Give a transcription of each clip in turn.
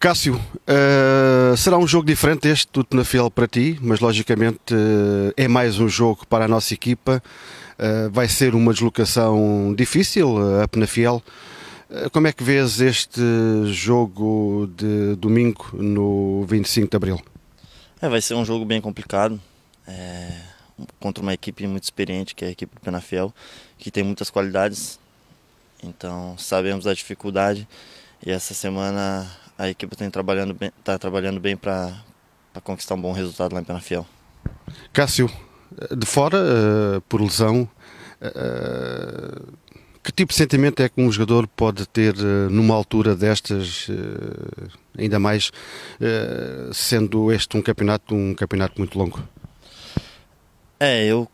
Cássio, uh, será um jogo diferente este do Tenafiel para ti, mas logicamente uh, é mais um jogo para a nossa equipa. Uh, vai ser uma deslocação difícil a Penafiel. como é que vês este jogo de domingo no 25 de Abril? É, vai ser um jogo bem complicado. É, contra uma equipe muito experiente, que é a equipe do Penafiel, que tem muitas qualidades. Então sabemos da dificuldade. E essa semana a equipe está trabalhando bem, tá trabalhando bem para conquistar um bom resultado lá em Penafiel. Cássio, de fora, uh, por lesão, uh, que tipo de sentimento é que um jogador pode ter uh, numa altura destas, ainda mais sendo este um campeonato, um campeonato muito longo? É, eu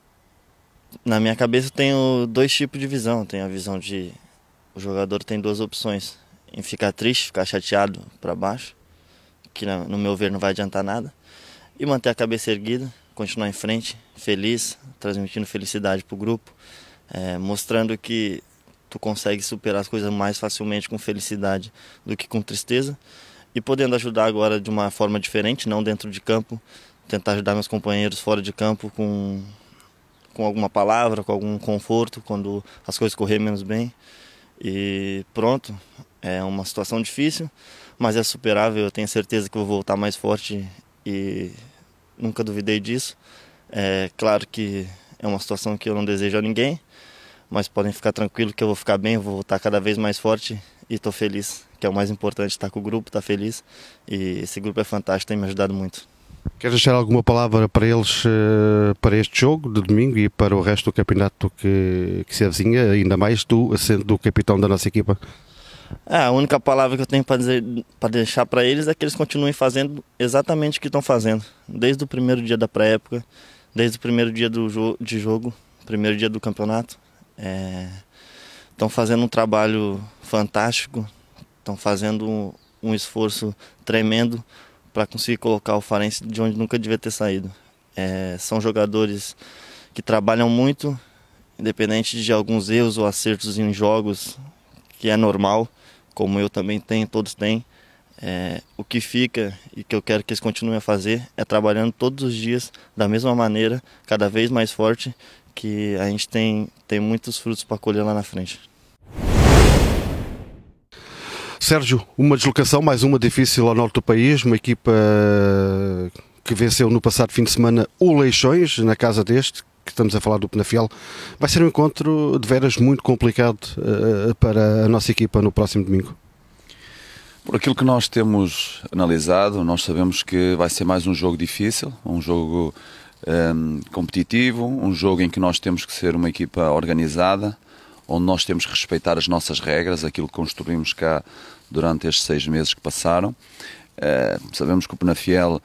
na minha cabeça tenho dois tipos de visão. Tenho a visão de o jogador tem duas opções em ficar triste, ficar chateado para baixo, que no meu ver não vai adiantar nada, e manter a cabeça erguida, continuar em frente, feliz, transmitindo felicidade para o grupo, é, mostrando que tu consegue superar as coisas mais facilmente com felicidade do que com tristeza, e podendo ajudar agora de uma forma diferente, não dentro de campo, tentar ajudar meus companheiros fora de campo com com alguma palavra, com algum conforto, quando as coisas correrem menos bem. E pronto, é uma situação difícil, mas é superável. Eu tenho certeza que vou voltar mais forte e nunca duvidei disso. É claro que é uma situação que eu não desejo a ninguém, mas podem ficar tranquilos que eu vou ficar bem, vou voltar cada vez mais forte e estou feliz, que é o mais importante, estar tá com o grupo, estar tá feliz. E esse grupo é fantástico, tem me ajudado muito. Queres deixar alguma palavra para eles eh, para este jogo de domingo e para o resto do campeonato que, que se avizinha, ainda mais tu sendo o capitão da nossa equipa? É, a única palavra que eu tenho para dizer, para deixar para eles é que eles continuem fazendo exatamente o que estão fazendo, desde o primeiro dia da pré-época, desde o primeiro dia do jo de jogo, primeiro dia do campeonato. Estão é... fazendo um trabalho fantástico, estão fazendo um, um esforço tremendo para conseguir colocar o Farense de onde nunca devia ter saído. É, são jogadores que trabalham muito, independente de alguns erros ou acertos em jogos, que é normal, como eu também tenho, todos têm. É, o que fica e que eu quero que eles continuem a fazer é trabalhando todos os dias da mesma maneira, cada vez mais forte, que a gente tem, tem muitos frutos para colher lá na frente. Sérgio, uma deslocação, mais uma difícil ao norte do país, uma equipa que venceu no passado fim de semana o Leixões, na casa deste, que estamos a falar do Penafiel, vai ser um encontro de veras muito complicado uh, para a nossa equipa no próximo domingo. Por aquilo que nós temos analisado, nós sabemos que vai ser mais um jogo difícil, um jogo um, ehm, competitivo, um jogo em que nós temos que ser uma equipa organizada, onde nós temos que respeitar as nossas regras, aquilo que construímos cá durante estes seis meses que passaram. Uh, sabemos que o Penafiel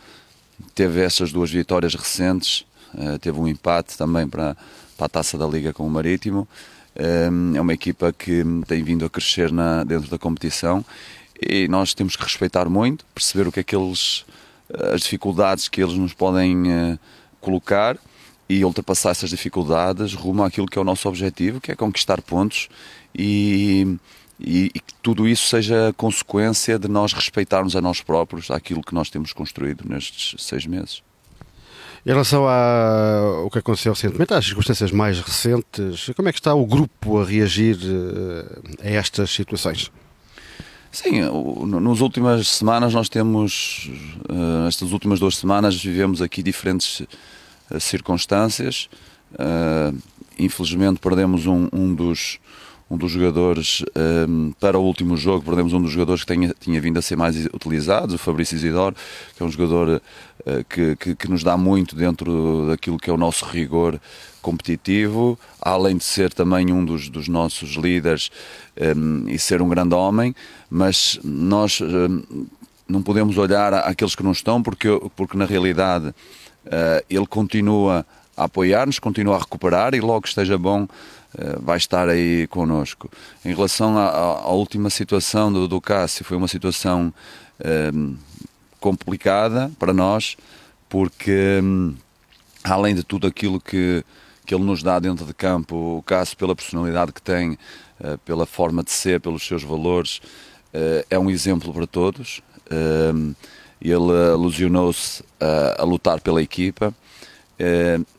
teve essas duas vitórias recentes, eh, teve um empate também para, para a taça da Liga com o Marítimo. Eh, é uma equipa que tem vindo a crescer na, dentro da competição e nós temos que respeitar muito, perceber o que é que eles, eh, as dificuldades que eles nos podem colocar e ultrapassar essas dificuldades rumo àquilo que é o nosso objetivo, que é conquistar pontos e, e, e, que tudo isso seja consequência de nós respeitarmos a nós próprios aquilo que nós temos construído nestes seis meses. Em relação ao que aconteceu recentemente, às circunstâncias mais recentes, como é que está o grupo a reagir eh, a estas situações? Sim, nas últimas semanas nós temos, eh, estas últimas duas semanas vivemos aqui diferentes eh, circunstâncias. Infelizmente perdemos um, um dos um dos jogadores para o último jogo, perdemos um dos jogadores que tinha tinha vindo a ser mais utilizado, o Fabrício Isidoro, que é um jogador eh, que, que, que, nos dá muito dentro daquilo que é o nosso rigor competitivo, além de ser também um dos, dos nossos líderes um, ehm, e ser um grande homem, mas nós um, ehm, não podemos olhar àqueles que não estão, porque, porque na realidade uh, ele continua a apoiar-nos, continua a recuperar e logo que esteja bom eh, vai estar aí connosco. Em relação à, à última situação do, do Cássio, foi uma situação ehm, complicada para nós, porque hum, além de tudo aquilo que, que ele nos dá dentro de campo, o Cássio, pela personalidade que tem, eh, pela forma de ser, pelos seus valores, eh, é um exemplo para todos. Hum, ele alusionou-se eh, a, a, lutar pela equipa,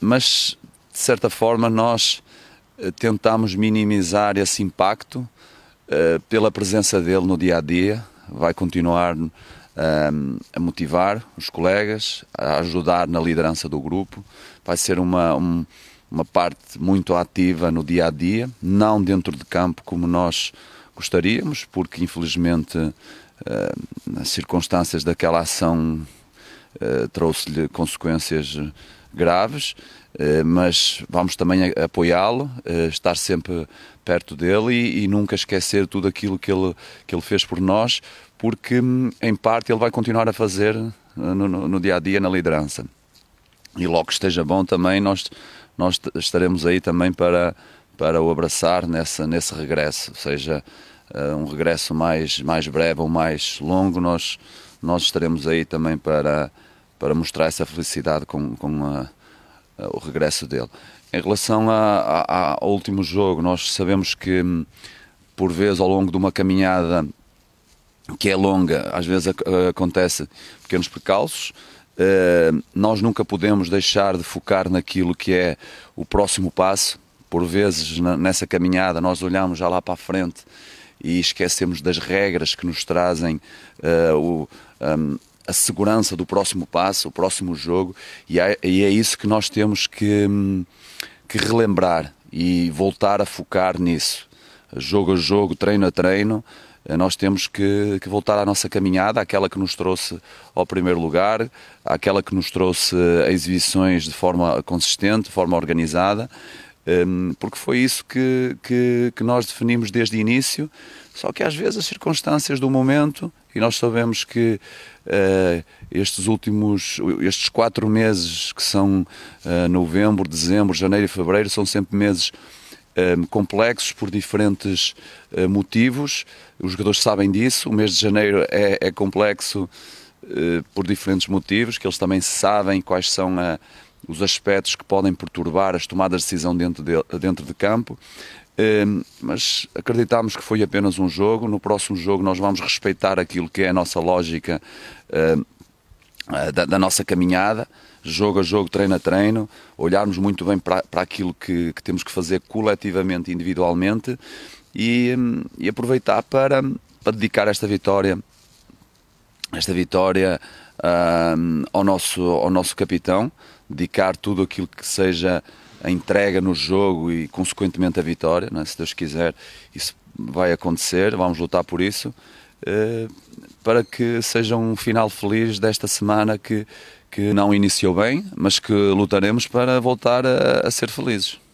mas de certa forma nós tentamos minimizar esse impacto pela presença dele no dia a dia. Vai continuar a motivar os colegas, a ajudar na liderança do grupo. Vai ser uma, um, uma parte muito ativa no dia a dia, não dentro de campo como nós gostaríamos, porque infelizmente eh, as circunstâncias daquela ação eh, trouxe-lhe consequências graves eh, mas vamos também apoiá-lo, eh, estar sempre perto dele e, e, nunca esquecer tudo aquilo que ele, que ele fez por nós, porque hum, em parte ele vai continuar a fazer eh, no, no, no dia a dia na liderança. E logo que esteja bom também, nós, nós estaremos aí também para, para o abraçar nessa, nesse regresso, seja um regresso mais, mais breve ou mais longo, nós, nós estaremos aí também para, para mostrar essa felicidade com, com a o regresso dele. Em relação a, a, ao último jogo, nós sabemos que, hum, por vezes, ao longo de uma caminhada que é longa, às vezes eh, acontece pequenos percalços. Eh, nós nunca podemos deixar de focar naquilo que é o próximo passo. Por vezes, nessa caminhada, nós olhamos já lá para a frente e esquecemos das regras que nos trazem uh, o, um, a segurança do próximo passo, o próximo jogo, e é, e é isso que nós temos que, hum, que relembrar e voltar a focar nisso. Jogo a jogo, treino a treino, eh, nós temos que, que, voltar à nossa caminhada, àquela que nos trouxe ao primeiro lugar, àquela que nos trouxe a exibições de forma consistente, de forma organizada, um, porque foi isso que, que, que nós definimos desde o início, só que às vezes as circunstâncias do momento, e nós sabemos que uh, estes últimos, estes quatro meses que são uh, novembro, dezembro, janeiro e fevereiro, são sempre meses um, complexos por diferentes uh, motivos, os jogadores sabem disso, o mês de janeiro é, é complexo por diferentes motivos, que eles também sabem quais são a os aspectos que podem perturbar as tomadas de decisão dentro de, dentro de campo. Hum, mas acreditamos que foi apenas um jogo. No próximo jogo, nós vamos respeitar aquilo que é a nossa lógica hum, eh, da, da nossa caminhada, jogo a jogo, treino a treino, olharmos muito bem para, para aquilo que, que temos que fazer coletivamente, individualmente e, hum, e aproveitar para, para dedicar esta vitória esta vitória ao, nosso, ao nosso capitão, dedicar tudo aquilo que seja a entrega no jogo e, consequentemente, a vitória. É? Se Deus quiser, isso vai acontecer, vamos lutar por isso, eh, para que seja um final feliz desta semana que, que não iniciou bem, mas que lutaremos para voltar a, a ser felizes.